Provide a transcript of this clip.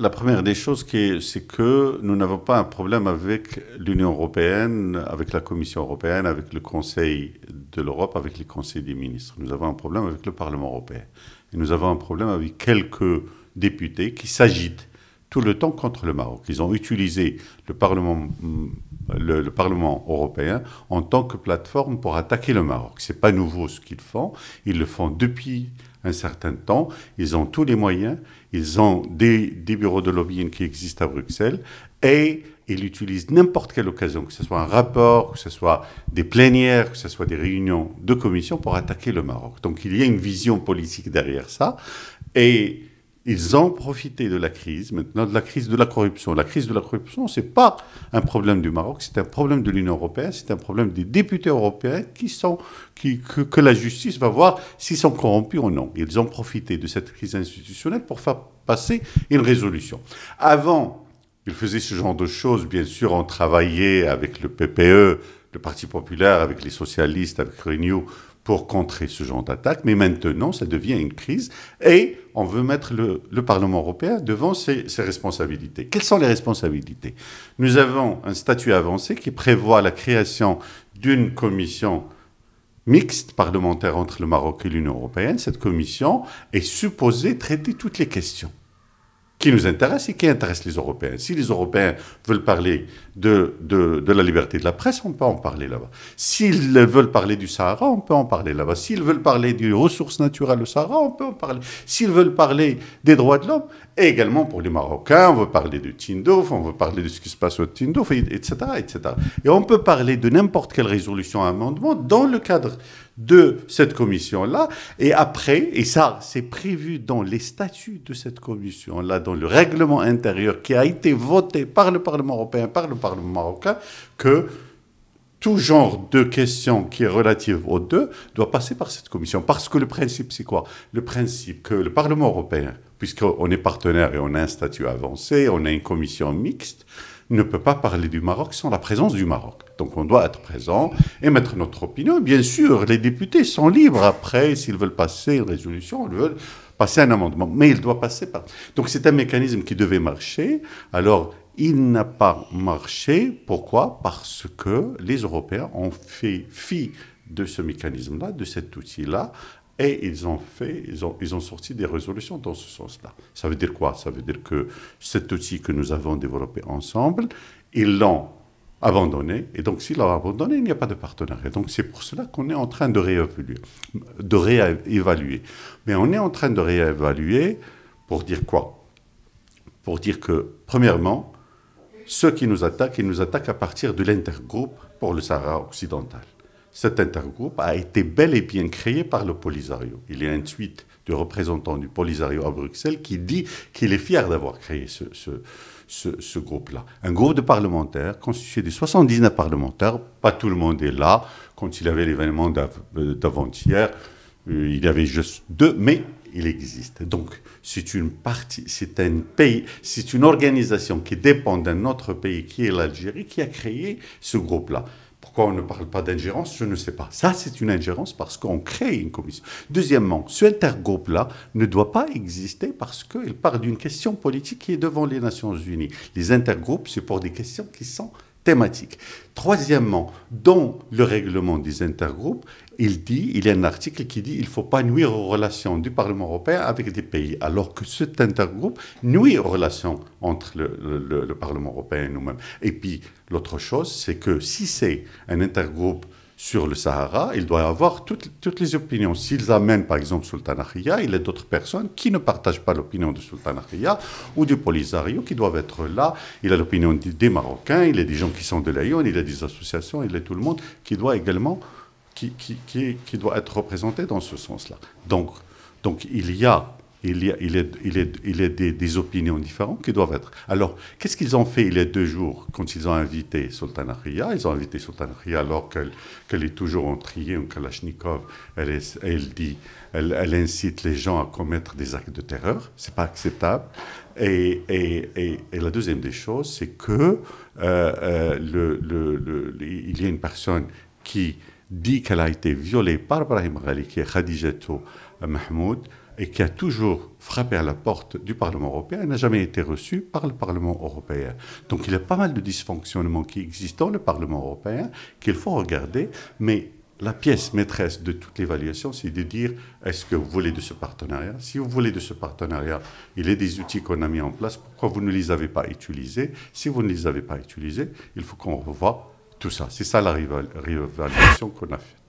la première des choses, c'est que nous n'avons pas un problème avec l'Union européenne, avec la Commission européenne, avec le Conseil de l'Europe, avec les conseils des ministres. Nous avons un problème avec le Parlement européen. Et nous avons un problème avec quelques députés qui s'agitent tout le temps contre le Maroc. Ils ont utilisé le Parlement, mm, le, le Parlement européen en tant que plateforme pour attaquer le Maroc. Ce n'est pas nouveau ce qu'ils font. Ils le font depuis un certain temps. Ils ont tous les moyens. Ils ont des, bureaux de lobbying qui existent à Bruxelles et ils utilisent n'importe quelle occasion, que ce soit un rapport, que ce soit des plénières, que ce soit des réunions de commissions pour attaquer le Maroc. Donc il y a une vision politique derrière ça. Et ils ont profité de la crise, maintenant de la crise de la corruption. La crise de la corruption, ce n'est pas un problème du Maroc, c'est un problème de l'Union européenne, c'est un problème des députés européens qui sont, qui, que, que, la justice va voir s'ils sont corrompus ou non. Ils ont profité de cette crise institutionnelle pour faire passer une résolution. Avant, ils faisaient ce genre de choses, bien sûr, on travaillait avec le PPE, le Parti populaire, avec les socialistes, avec Renew pour contrer ce genre d'attaque, mais maintenant, ça devient une crise et on veut mettre le, Parlement européen devant ses, responsabilités. Quelles sont les responsabilités Nous avons un statut avancé qui prévoit la création d'une commission mixte parlementaire entre le Maroc et l'Union européenne. Cette commission est supposée traiter toutes les questions qui nous intéresse et qui intéresse les Européens. Si les Européens veulent parler de, de, de la liberté de la presse, on peut en parler là-bas. S'ils veulent parler du Sahara, on peut en parler là-bas. S'ils veulent parler des ressources naturelles au Sahara, on peut en parler. S'ils veulent parler des droits de l'homme, et également pour les Marocains, on veut parler de Tindouf, on veut parler de ce qui se passe au Tindouf, etc., etc. Et on peut parler de n'importe quelle résolution à amendement dans le cadre de cette commission-là. Et après, et ça, c'est prévu dans les statuts de cette commission-là, dans le règlement intérieur qui a été voté par le Parlement européen, par le Parlement marocain, que tout genre de question qui est relative aux deux doit passer par cette commission. Parce que le principe, c'est quoi Le principe que le Parlement européen, puisqu'on est partenaire et on a un statut avancé, on a une commission mixte, ne peut pas parler du Maroc sans la présence du Maroc. Donc on doit être présent et mettre notre opinion. Bien sûr, les députés sont libres après, s'ils veulent passer une résolution, ils veulent passer un amendement. Mais il doit passer par... Donc c'est un mécanisme qui devait marcher. Alors il n'a pas marché. Pourquoi Parce que les Européens ont fait fi de ce mécanisme-là, de cet outil-là, et ils ont fait, ils ils ont sorti des résolutions dans ce sens-là. Ça veut dire quoi Ça veut dire que cet outil que nous avons développé ensemble, ils l'ont abandonné. Et donc, s'ils l'ont abandonné, il n'y a pas de partenariat. Donc, c'est pour cela qu'on est en train de de réévaluer. Mais on est en train de réévaluer pour dire quoi Pour dire que, premièrement, ceux qui nous attaquent, ils nous attaquent à partir de l'intergroupe pour le Sahara occidental cet intergroupe a été bel et bien créé par le Polisario. Il y a un tweet du représentant du Polisario à Bruxelles qui dit qu'il est fier d'avoir créé ce, groupe-là. Un groupe de parlementaires constitué de 79 parlementaires, pas tout le monde est là. Quand il avait l'événement euh, d'avant-hier, euh, il y avait juste deux, mais il existe. Donc, c'est une partie, c'est un pays, c'est une organisation qui dépend d'un autre pays qui est l'Algérie qui a créé ce groupe-là. Pourquoi on ne parle pas d'ingérence Je ne sais pas. Ça, c'est une ingérence parce qu'on crée une commission. Deuxièmement, ce intergroupe-là ne doit pas exister parce qu'il part d'une question politique qui est devant les Nations Unies. Les intergroupes, c'est pour des questions qui sont thématique. Troisièmement, dans le règlement des intergroupes, il dit, il y a un article qui dit qu'il ne faut pas nuire aux relations du Parlement européen avec des pays, alors que cet intergroupe nuit aux relations entre le, le Parlement européen et nous-mêmes. Et puis, l'autre chose, c'est que si c'est un intergroupe sur le Sahara, il doit avoir toutes, les opinions. S'ils amènent par exemple Sultanahia, il y a d'autres personnes qui ne partagent pas l'opinion de Sultanahia ou du Polisario qui doivent être là. Il a l'opinion des Marocains, il y a des gens qui sont de l'Aïon, il y a des associations, il y a tout le monde qui doit également doit être représenté dans ce sens-là. Donc, donc il y a il y a, il, est, il, il des, opinions différentes qui doivent être. Alors, qu'est-ce qu'ils ont fait il y a deux jours quand ils ont invité Sultan Ria Ils ont invité Sultan Ria alors qu'elle est toujours en trier, en Kalachnikov. Elle, dit, elle, incite les gens à commettre des actes de terreur. C'est pas acceptable. Et, et, et, la deuxième des choses, c'est que euh, euh, le, le, il y a une personne qui dit qu'elle a été violée par Brahim Ghali, qui est Khadijatou Mahmoud et qui a toujours frappé à la porte du Parlement européen, n'a jamais été reçu par le Parlement européen. Donc il y a pas mal de dysfonctionnements qui existent dans le Parlement européen qu'il faut regarder, mais la pièce maîtresse de toute l'évaluation, c'est de dire est-ce que vous voulez de ce partenariat Si vous voulez de ce partenariat, il y a des outils qu'on a mis en place, pourquoi vous ne les avez pas utilisés Si vous ne les avez pas utilisés, il faut qu'on revoie tout ça. C'est ça la réévaluation qu'on a faite.